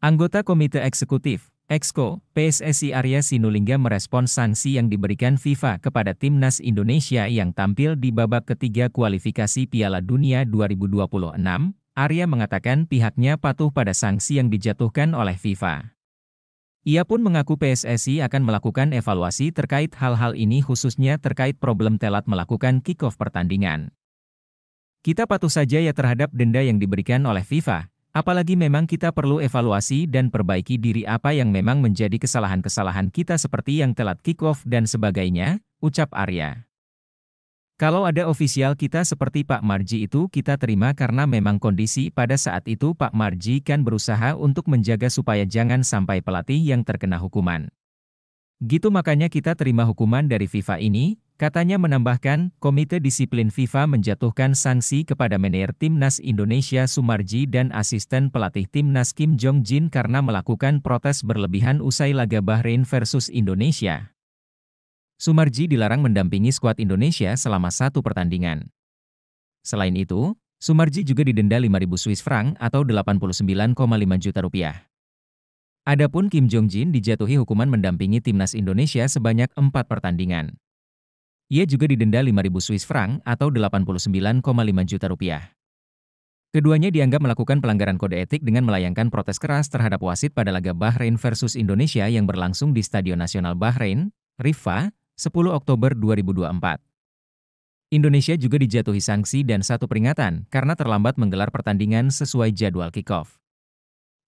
Anggota Komite Eksekutif, Exco, PSSI Arya Sinulinga merespon sanksi yang diberikan FIFA kepada timnas Indonesia yang tampil di babak ketiga kualifikasi Piala Dunia 2026. Arya mengatakan pihaknya patuh pada sanksi yang dijatuhkan oleh FIFA. Ia pun mengaku PSSI akan melakukan evaluasi terkait hal-hal ini khususnya terkait problem telat melakukan kick-off pertandingan. Kita patuh saja ya terhadap denda yang diberikan oleh FIFA, Apalagi memang kita perlu evaluasi dan perbaiki diri apa yang memang menjadi kesalahan-kesalahan kita seperti yang telat kick-off dan sebagainya, ucap Arya. Kalau ada ofisial kita seperti Pak Marji itu kita terima karena memang kondisi pada saat itu Pak Marji kan berusaha untuk menjaga supaya jangan sampai pelatih yang terkena hukuman. Gitu makanya kita terima hukuman dari FIFA ini, katanya menambahkan, Komite Disiplin FIFA menjatuhkan sanksi kepada manajer Timnas Indonesia Sumarji dan asisten pelatih Timnas Kim Jong Jin karena melakukan protes berlebihan usai laga Bahrain versus Indonesia. Sumarji dilarang mendampingi skuad Indonesia selama satu pertandingan. Selain itu, Sumarji juga didenda 5.000 Swiss franc atau 89,5 juta rupiah. Adapun Kim Jong-jin dijatuhi hukuman mendampingi timnas Indonesia sebanyak empat pertandingan. Ia juga didenda 5.000 Swiss franc atau 89,5 juta rupiah. Keduanya dianggap melakukan pelanggaran kode etik dengan melayangkan protes keras terhadap wasit pada laga Bahrain versus Indonesia yang berlangsung di Stadion Nasional Bahrain, Rifa, 10 Oktober 2024. Indonesia juga dijatuhi sanksi dan satu peringatan karena terlambat menggelar pertandingan sesuai jadwal kick-off.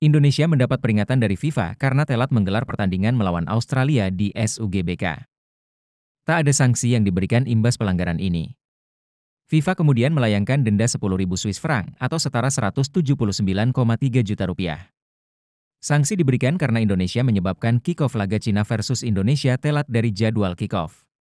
Indonesia mendapat peringatan dari FIFA karena telat menggelar pertandingan melawan Australia di SUGBK. Tak ada sanksi yang diberikan imbas pelanggaran ini. FIFA kemudian melayangkan denda 10.000 Swiss franc atau setara 179,3 juta rupiah. Sanksi diberikan karena Indonesia menyebabkan kick-off laga Cina versus Indonesia telat dari jadwal kick-off.